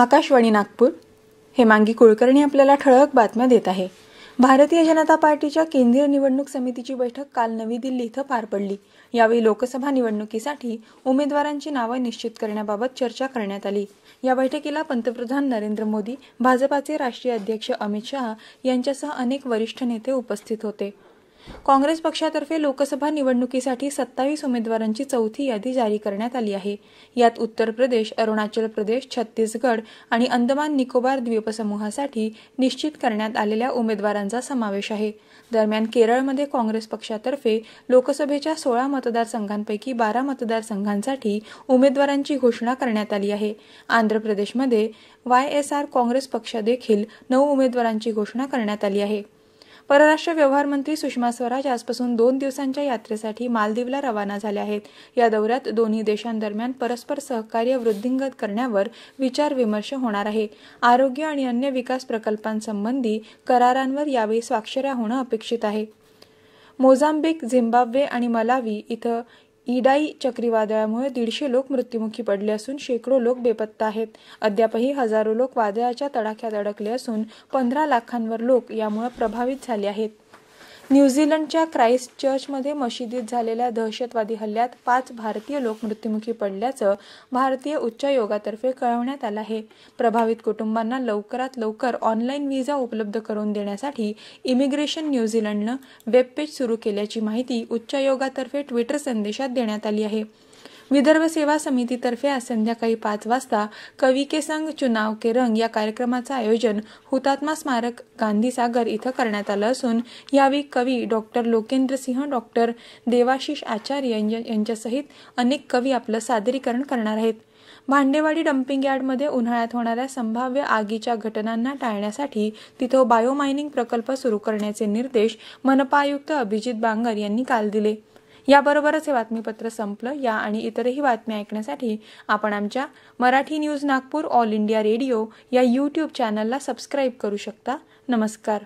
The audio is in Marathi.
आकाशवाणी नागपूर मांगी कुलकर्णी आपल्याला ठळक बातम्या देत आहे भारतीय जनता पार्टीच्या केंद्रीय निवडणूक समितीची बैठक काल नवी दिल्ली इथं पार पडली यावेळी लोकसभा निवडणुकीसाठी उमेदवारांची नावं निश्चित करण्याबाबत चर्चा करण्यात आली या बैठकीला पंतप्रधान नरेंद्र मोदी भाजपाचे राष्ट्रीय अध्यक्ष अमित शहा यांच्यासह अनेक वरिष्ठ नेते उपस्थित होते काँग्रेस पक्षातर्फे लोकसभा निवडणुकीसाठी सत्तावीस उमेदवारांची चौथी यादी जारी करण्यात आली आहे यात उत्तर प्रदेश अरुणाचल प्रदेश छत्तीसगड आणि अंदमान निकोबार द्वीपसमूहासाठी निश्चित करण्यात आलेल्या उमेदवारांचा समावेश आहे दरम्यान केरळमध्ये काँग्रेस पक्षातर्फे लोकसभेच्या सोळा मतदारसंघांपैकी बारा मतदारसंघांसाठी उमेदवारांची घोषणा करण्यात आली आहे आंध्र प्रदेशमध्ये वाय एस आर काँग्रेस पक्षदेखील नऊ उमेदवारांची घोषणा करण्यात आली आहे परराष्ट्र व्यवहार मंत्री सुषमा स्वराज आजपासून दोन दिवसांच्या यात्रेसाठी मालदीवला रवाना झाल्या आहेत या दौऱ्यात दोन्ही देशांदरम्यान परस्पर सहकार्य वृद्धिंगत करण्यावर विचार विमर्श होणार आहे आरोग्य आणि अन्य विकास प्रकल्पांसंबंधी करारांवर यावेळी स्वाक्षऱ्या होणं अपेक्षित आहे मोझांबिक झिम्बाब्वे आणि मलावी इथं इडाई चक्रीवादळामुळे दीडशे लोक मृत्यूमुखी पडले असून शेकडो लोक बेपत्ता आहेत अद्यापही हजारो लोक वादळाच्या तडाख्यात अडकले असून पंधरा लाखांवर लोक यामुळे प्रभावित झाले आहेत न्यूझीलंडच्या क्राईस्ट चर्चमध्ये मशिदीत झालेल्या दहशतवादी हल्ल्यात पाच भारतीय लोक मृत्युमुखी पडल्याचं भारतीय उच्चायोगातर्फे कळवण्यात आलं आहे प्रभावित कुटुंबांना लवकरात लवकर ऑनलाईन व्हिसा उपलब्ध करून देण्यासाठी इमिग्रेशन न्यूझीलंडनं वेबपेज सुरू केल्याची माहिती उच्चायोगातर्फे ट्विटर संदेशात देण्यात आली आहे विदर्भ सेवा समितीतर्फे आज संध्याकाळी पाच वाजता कवी के संघ चुनाव के रंग या कार्यक्रमाचं आयोजन हुतात्मा स्मारक गांधीसागर इथं करण्यात आलं असून यावेळी कवी डॉक्टर लोकेंद्र सिंह डॉक्टर देवाशिष आचार्य यांच्यासहित अनेक कवी आपलं सादरीकरण करणार आहेत भांडेवाडी डम्पिंग यार्डमध्ये उन्हाळ्यात होणाऱ्या संभाव्य आगीच्या घटनांना टाळण्यासाठी तिथं बायोमायनिंग प्रकल्प सुरू करण्याचे निर्देश मनपा आयुक्त अभिजित बांगर यांनी काल दिले याबरोबरच हे बातमीपत्र संपलं या आणि इतरही बातम्या ऐकण्यासाठी आपण आमच्या Marathi news Nagpur All India Radio या यूट्यूब चॅनलला सबस्क्राईब करू शकता नमस्कार